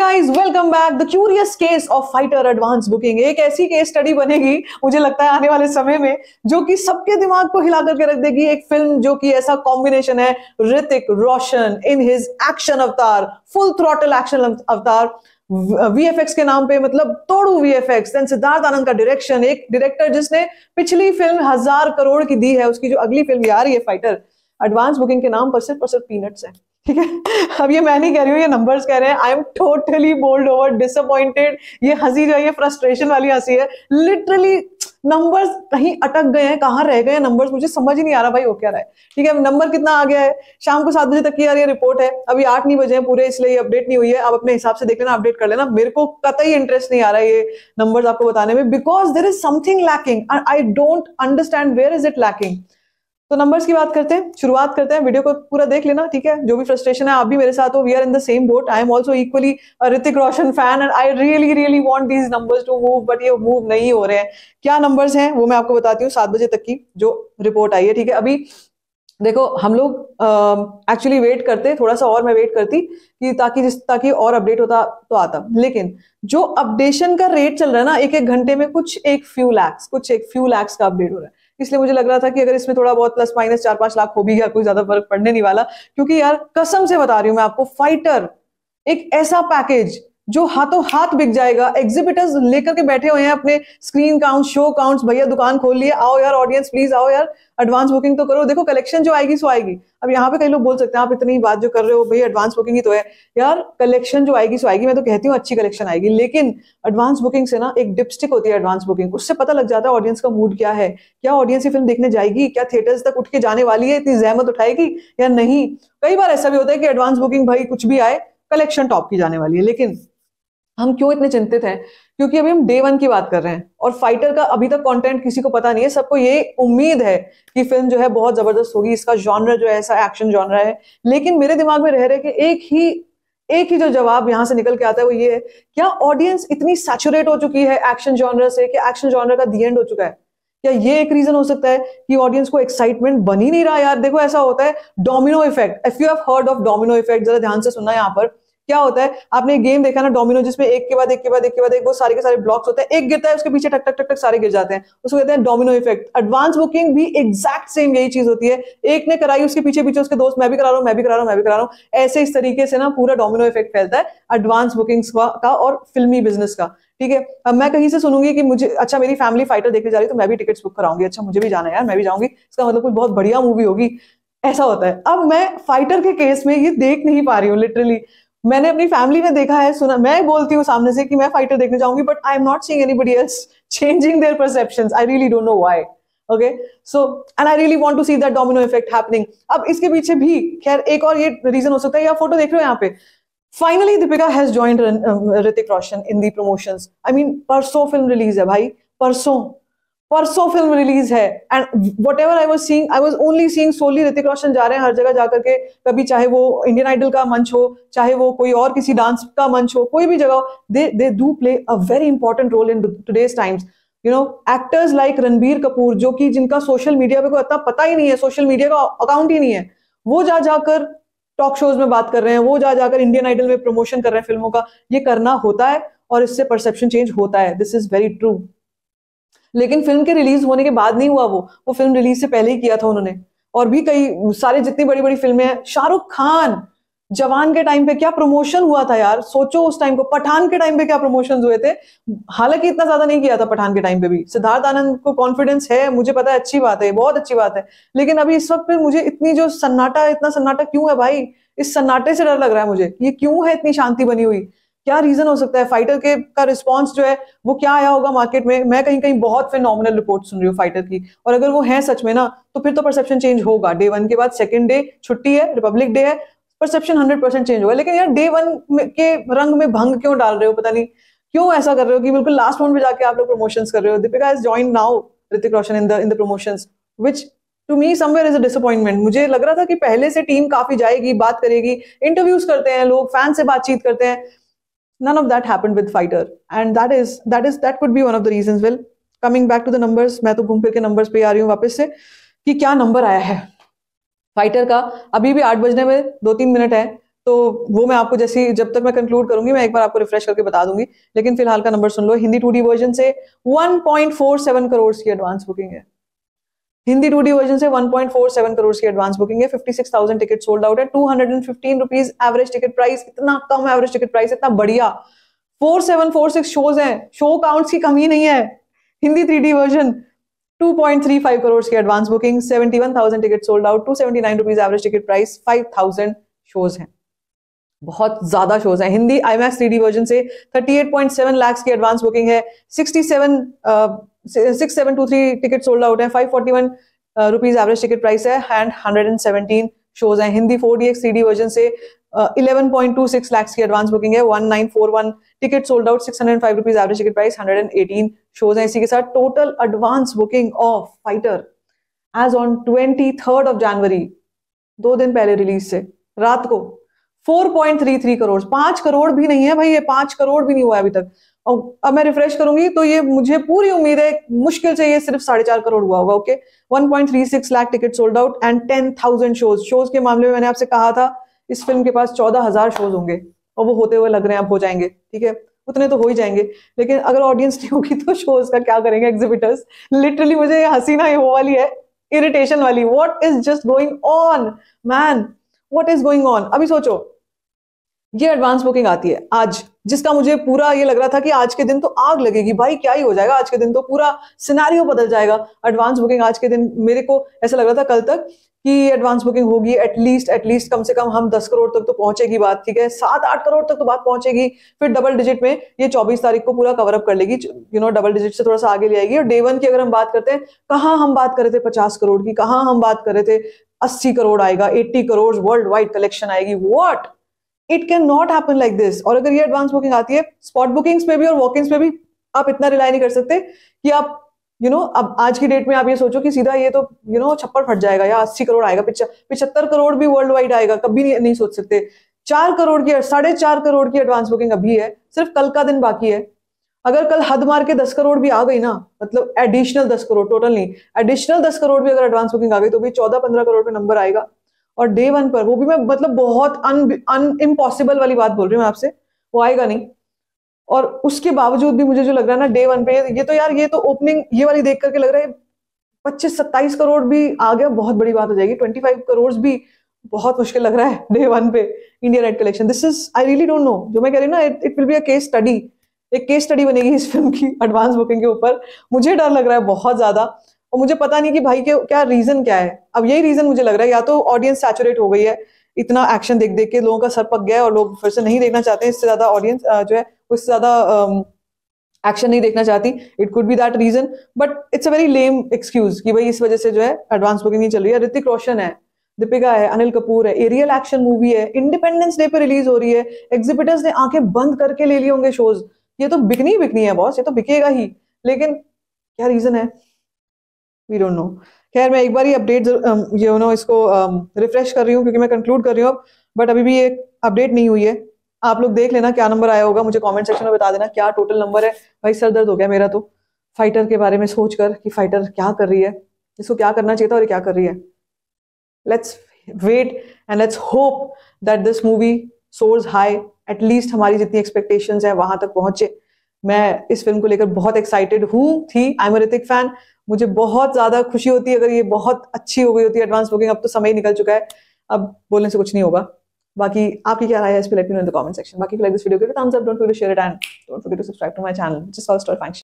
guys welcome back the curious case of fighter advance booking एक ऐसी case study बनेगी मुझे लगता है आने वाले समय में जो कि सबके दिमाग को हिला करके रख देगी एक फिल्म जो कि ऐसा कॉम्बिनेशन है Hrithik Roshan in his action avatar full throttle action avatar VFX के नाम पे मतलब तोड़ू वीएफएक्स देन सिद्धार्थ आनंद का डायरेक्शन एक डायरेक्टर जिसने पिछली फिल्म हजार करोड़ की दी है उसकी जो अगली फिल्म आ रही है फाइटर एडवांस बुकिंग के नाम पर सिर्फ और सिर्फ पीनट्स है ठीक है अब ये मैं नहीं कह रही हूँ ये नंबर्स कह रहे हैं I am totally bowled over disappointed ये हंसी जो है ये फ्रस्ट्रेशन वाली हंसी है लिटरली नंबर्स कहीं अटक गए हैं कहाँ रह गए नंबर्स मुझे समझ ही नहीं आ रहा भाई हो क्या रहा है ठीक है नंबर कितना आ गया है शाम को सात बजे तक की यार ये रिपोर्ट है अभी आठ नहीं बजे हैं पूरे इसलिए ये अपडेट नहीं हुई है आप अपने हिसाब से देख लेना अपडेट कर लेना मेरे को कतई इंटरेस्ट नहीं आ रहा है ये नंबर्स आपको बताने में because there is something lacking I don't understand where is it lacking तो नंबर्स की बात करते हैं शुरुआत करते हैं वीडियो को पूरा देख लेना ठीक है जो भी फ्रस्ट्रेशन है आप भी मेरे साथ हो we are in the same boat I am also equally Hrithik Roshan fan and I really really want these numbers to move but ये मूव नहीं हो रहे हैं क्या नंबर्स हैं वो मैं आपको बताती हूँ सात बजे तक की जो रिपोर्ट आई है ठीक है अभी देखो हम लोग एक्चुअली वेट करते थोड़ा सा और मैं वेट करती कि ताकि जिस ताकि और अपडेट होता तो आता लेकिन जो अपडेशन का रेट चल रहा है ना एक एक घंटे में कुछ एक फ्यू लैक्स कुछ एक फ्यू लैक्स का अपडेट हो रहा है इसलिए मुझे लग रहा था कि अगर इसमें थोड़ा बहुत प्लस माइनस चार पांच लाख हो भी गया कोई ज्यादा फर्क पड़ने नहीं वाला क्योंकि यार कसम से बता रही हूं मैं आपको फाइटर एक ऐसा पैकेज जो हाथों हाथ बिक जाएगा एग्जिबिटर्स लेकर के बैठे हुए हैं अपने स्क्रीन काउंट शो काउंट्स भैया दुकान खोल लिए आओ यार ऑडियंस प्लीज आओ यार एडवांस बुकिंग तो करो देखो कलेक्शन जो आएगी सो आएगी अब यहाँ पे कई लोग बोल सकते हैं आप इतनी बात जो कर रहे हो भैया एडवांस बुकिंग ही तो है यार कलेक्शन जो आएगी सो आएगी मैं तो कहती हूँ अच्छी कलेक्शन आएगी लेकिन एडवांस बुकिंग से ना एक डिपस्टिक होती है एडवांस बुकिंग उससे पता लग जाता है ऑडियंस का मूड क्या है क्या ऑडियंस ये फिल्म देखने जाएगी क्या थिएटर्स तक उठ के जाने वाली है इतनी जहमत उठाएगी या नहीं कई बार ऐसा भी होता है कि एडवांस बुकिंग भाई कुछ भी आए कलेक्शन टॉप की जाने वाली है लेकिन हम क्यों इतने चिंतित हैं क्योंकि अभी हम डे वन की बात कर रहे हैं और फाइटर का अभी तक कंटेंट किसी को पता नहीं है सबको ये उम्मीद है कि फिल्म जो है बहुत जबरदस्त होगी इसका जॉनर जो है ऐसा एक्शन जॉनर है लेकिन मेरे दिमाग में रह रहे कि एक ही एक ही जो जवाब यहां से निकल के आता है वो ये है क्या ऑडियंस इतनी सैचुरेट हो चुकी है एक्शन जॉनर से कि एक्शन जॉनर का दी एंड हो चुका है क्या ये एक रीजन हो सकता है कि ऑडियंस को एक्साइटमेंट बनी नहीं रहा यार देखो ऐसा होता है domino effect if you have heard of domino effect जरा ध्यान से सुनना यहाँ पर क्या होता है आपने गेम देखा ना डोमिनो जिसमें एक के बाद एक के बाद एक के बाद एक वो सारे के सारे ब्लॉक्स होते हैं एक गिरता है उसके पीछे टक टक टक टक सारे गिर जाते हैं उसको कहते हैं डोमिनो इफेक्ट एडवांस बुकिंग भी एग्जैक्ट सेम यही चीज होती है एक ने कराई उसके पीछे पीछे उसके दोस्त मैं भी करा रहा हूँ मैं भी करा रहा हूँ मैं भी करा रहा हूँ ऐसे इस तरीके से ना पूरा डोमिनो इफेक्ट फैलता है एडवांस बुकिंग्स का और फिल्मी बिजनेस का ठीक है अब मैं कहीं से सुनूंगी कि मुझे अच्छा मेरी फैमिली फाइटर देखने जा रही है तो मैं भी टिकट्स बुक कराऊंगी अच्छा मुझे भी जाना है यार मैं भी जाऊंगी इसका मतलब कोई बहुत बढ़िया मूवी होगी ऐसा होता है अब मैं फाइटर के केस में ये देख नहीं पा रही हूँ लिटरली मैंने अपनी फैमिली में देखा है सुना मैं बोलती हूँ सामने से कि मैं फाइटर देखने जाऊंगी but I am not seeing anybody else changing their perception I really don't know why okay so and I really want to see that domino effect happening इसके पीछे भी खैर एक और ये रीजन हो सकता है या फोटो देख रहे हो यहाँ पे finally Deepika has joined Hrithik Roshan in the promotion I mean परसों फिल्म रिलीज है भाई परसों परसों फिल्म रिलीज है and whatever I was seeing I was only seeing solely Hrithik Roshan जा रहे हैं हर जगह जाकर के कभी चाहे वो इंडियन आइडल का मंच हो चाहे वो कोई और किसी डांस का मंच हो कोई भी जगह हो they they do play a very important role in today's times you know actors like Ranbir Kapoor जो कि जिनका सोशल मीडिया पे कोई इतना पता ही नहीं है सोशल मीडिया का अकाउंट ही नहीं है वो जा जाकर टॉक शोज में बात कर रहे हैं वो जा जाकर इंडियन आइडल में प्रमोशन कर रहे हैं फिल्मों का ये करना होता है और इससे परसेप्शन चेंज होता है दिस इज वेरी ट्रू लेकिन फिल्म के रिलीज होने के बाद नहीं हुआ वो वो फिल्म रिलीज से पहले ही किया था उन्होंने और भी कई सारे जितनी बड़ी बड़ी फिल्में हैं शाहरुख खान जवान के टाइम पे क्या प्रमोशन हुआ था यार सोचो उस टाइम को पठान के टाइम पे क्या प्रमोशन हुए थे हालांकि इतना ज्यादा नहीं किया था पठान के टाइम पे भी सिद्धार्थ आनंद को कॉन्फिडेंस है मुझे पता है अच्छी बात है बहुत अच्छी बात है लेकिन अभी इस वक्त पे मुझे इतनी जो सन्नाटा इतना सन्नाटा क्यों है भाई इस सन्नाटे से डर लग रहा है मुझे ये क्यों है इतनी शांति बनी हुई क्या रीजन हो सकता है फाइटर के का रिस्पॉन्स जो है वो क्या आया होगा मार्केट में मैं कहीं कहीं बहुत फिर नॉमिनल रिपोर्ट सुन रही हूँ फाइटर की और अगर वो है सच में ना तो फिर तो परसेप्शन चेंज होगा डे वन के बाद सेकेंड डे छुट्टी है रिपब्लिक डे है परसेप्शन हंड्रेड परसेंट चेंज होगा लेकिन यार डे वन के रंग में भंग क्यों डाल रहे हो पता नहीं क्यों ऐसा कर रहे हो कि बिल्कुल लास्ट राउंड में जाके आप लोग प्रमोशन कर रहे हो Deepika is join now Hrithik Roshan in the in the promotion which to me somewhere is a disappointment मुझे लग रहा था कि पहले से टीम काफी जाएगी बात करेगी इंटरव्यूज करते हैं लोग फैन से बातचीत करते हैं none of that happened with fighter and that is that is that could be one of the reasons well coming back to the numbers मैं तो घूम फिर के नंबर्स पे आ रही हूँ वापस से कि क्या नंबर आया है फाइटर का अभी भी आठ बजने में दो तीन मिनट है तो वो मैं आपको जैसे जब तक मैं कंक्लूड करूंगी मैं एक बार आपको रिफ्रेश करके बता दूंगी लेकिन फिलहाल का नंबर सुन लो हिंदी टू वर्जन से 1.47 करोड़ की एडवांस बुकिंग है हिंदी टू डी वर्जन से 1.47 करोड़ की एडवांस बुकिंग है 56,000 टिकट सोल्ड आउट है 215 रुपीस एवरेज टिकट प्राइस इतना कम एवरेज टिकट प्राइस इतना बढ़िया 4746 शोज हैं शो काउंट्स की कमी नहीं है Hindi three D version 2.35 crore की advance booking 71,000 ticket sold out 279 rupees average ticket price 5000 shows हैं बहुत ज्यादा शोज हैं Hindi IMAX three version से 38.7 लाख की एडवांस बुकिंग है 67 uh, six seven two three ticket sold out है five forty one rupees average ticket price है and hundred and seventeen shows है Hindi four D X three D version से eleven point two six lakhs की advance booking है one nine four one ticket sold out six hundred five rupees average ticket price hundred and eighteen shows है इसी के साथ total advance booking of fighter as on twenty third of January दो दिन पहले release से रात को four point three three crore पांच करोड़ भी नहीं है भाई ये पांच करोड़ भी नहीं हुआ अभी तक और अब मैं रिफ्रेश करूंगी तो ये मुझे पूरी उम्मीद है मुश्किल से ये सिर्फ साढ़े चार करोड़ हुआ होगा okay 1.36 lakh ticket sold out and 10,000 shows shows के मामले में मैंने आपसे कहा था इस फिल्म के पास चौदह हजार शोज होंगे और वो होते हुए लग रहे हैं अब हो जाएंगे ठीक है उतने तो हो ही जाएंगे लेकिन अगर ऑडियंस नहीं होगी तो शोज का क्या करेंगे एग्जिबिटर्स लिटरली मुझे हसीना ये वो वाली है इरिटेशन वाली what is just going on man what is going on अभी सोचो ये एडवांस बुकिंग आती है आज जिसका मुझे पूरा ये लग रहा था कि आज के दिन तो आग लगेगी भाई क्या ही हो जाएगा आज के दिन तो पूरा सिनारियो बदल जाएगा एडवांस बुकिंग आज के दिन मेरे को ऐसा लग रहा था कल तक कि एडवांस बुकिंग होगी एटलीस्ट एटलीस्ट कम से कम हम दस करोड़ तक तो पहुंचेगी बात ठीक है सात आठ करोड़ तक तो बात पहुंचेगी फिर डबल डिजिट में ये चौबीस तारीख को पूरा कवर अप कर लेगी यू नो डबल डिजिट से थोड़ा सा आगे ले आएगी और डे वन की अगर हम बात करते हैं कहाँ हम बात कर रहे थे पचास करोड़ की कहाँ हम बात कर रहे थे अस्सी करोड़ आएगा eighty crore world wide collection आएगी what it can not happen like this और अगर ये एडवांस बुकिंग आती है स्पॉट बुकिंग्स में भी और वॉकिंग्स में भी आप इतना रिलाई नहीं कर सकते कि आप यू you नो know, अब आज की डेट में आप ये सोचो कि सीधा ये तो यू नो छप्पर फट जाएगा या अस्सी करोड़ आएगा पिछहत्तर करोड़ भी वर्ल्ड वाइड आएगा कभी नहीं, नहीं सोच सकते चार करोड़ की साढ़े चार करोड़ की एडवांस बुकिंग अभी है सिर्फ कल का दिन बाकी है अगर कल हद मार के दस करोड़ भी आ गई ना मतलब एडिशनल दस करोड़ टोटल नहीं एडिशनल दस करोड़ भी अगर एडवांस बुकिंग आ गई तो भी चौदह पंद्रह करोड़ पे नंबर आएगा और डे वन पर वो भी मैं मतलब बहुत अन इम्पॉसिबल वाली बात बोल रही हूँ आपसे वो आएगा नहीं और उसके बावजूद भी मुझे जो लग रहा है ना डे वन पे ये तो यार ये तो ओपनिंग ये वाली देख करके लग रहा है पच्चीस सत्ताईस करोड़ भी आ गया बहुत बड़ी बात हो जाएगी ट्वेंटी फाइव करोड़ भी बहुत मुश्किल लग रहा है डे वन पे India net collection this is I really don't know जो मैं कह रही हूँ ना it will be a case study एक केस स्टडी बनेगी इस फिल्म की एडवांस बुकिंग के ऊपर मुझे डर लग रहा है बहुत ज्यादा और मुझे पता नहीं कि भाई के क्या रीजन क्या है अब यही रीजन मुझे लग रहा है या तो ऑडियंस सैचुरेट हो गई है इतना एक्शन देख देख के लोगों का सर पक गया है और लोग फिर से नहीं देखना चाहते हैं इससे ज्यादा ऑडियंस जो है उससे ज्यादा एक्शन नहीं देखना चाहती it could be that reason but it's a very lame excuse कि भाई इस वजह से जो है एडवांस बुकिंग नहीं चल रही है ऋतिक रोशन है दीपिका है अनिल कपूर है एरियल एक्शन मूवी है इंडिपेंडेंस डे पे रिलीज हो रही है एग्जिबिटर्स ने आंखें बंद करके ले लिए होंगे शोज ये तो बिकनी ही बिकनी है बॉस ये तो बिकेगा ही लेकिन क्या रीजन है वी डोंट नो खैर मैं एक बार ही अपडेट यू नो इसको रिफ्रेश um, कर रही हूँ क्योंकि मैं कंक्लूड कर रही हूँ अब बट अभी भी ये अपडेट नहीं हुई है आप लोग देख लेना क्या नंबर आया होगा मुझे कमेंट सेक्शन में बता देना क्या टोटल नंबर है भाई सर दर्द हो गया मेरा तो फाइटर के बारे में सोच कर कि फाइटर क्या कर रही है इसको क्या करना चाहिए था और क्या कर रही है let's wait and let's hope that this movie soars high at least हमारी जितनी एक्सपेक्टेशंस है वहां तक पहुंचे मैं इस फिल्म को लेकर बहुत एक्साइटेड हूँ थी आई एम ऋतिक फैन मुझे बहुत ज़्यादा खुशी होती है अगर ये बहुत अच्छी हो गई होती है एडवांस बुकिंग अब तो समय ही निकल चुका है अब बोलने से कुछ नहीं होगा बाकी आपकी क्या राय है इस पर let me know in the comment section बाकी लाइक दिस वीडियो के give thumbs up don't forget to share it and don't forget to subscribe to my channel just all star function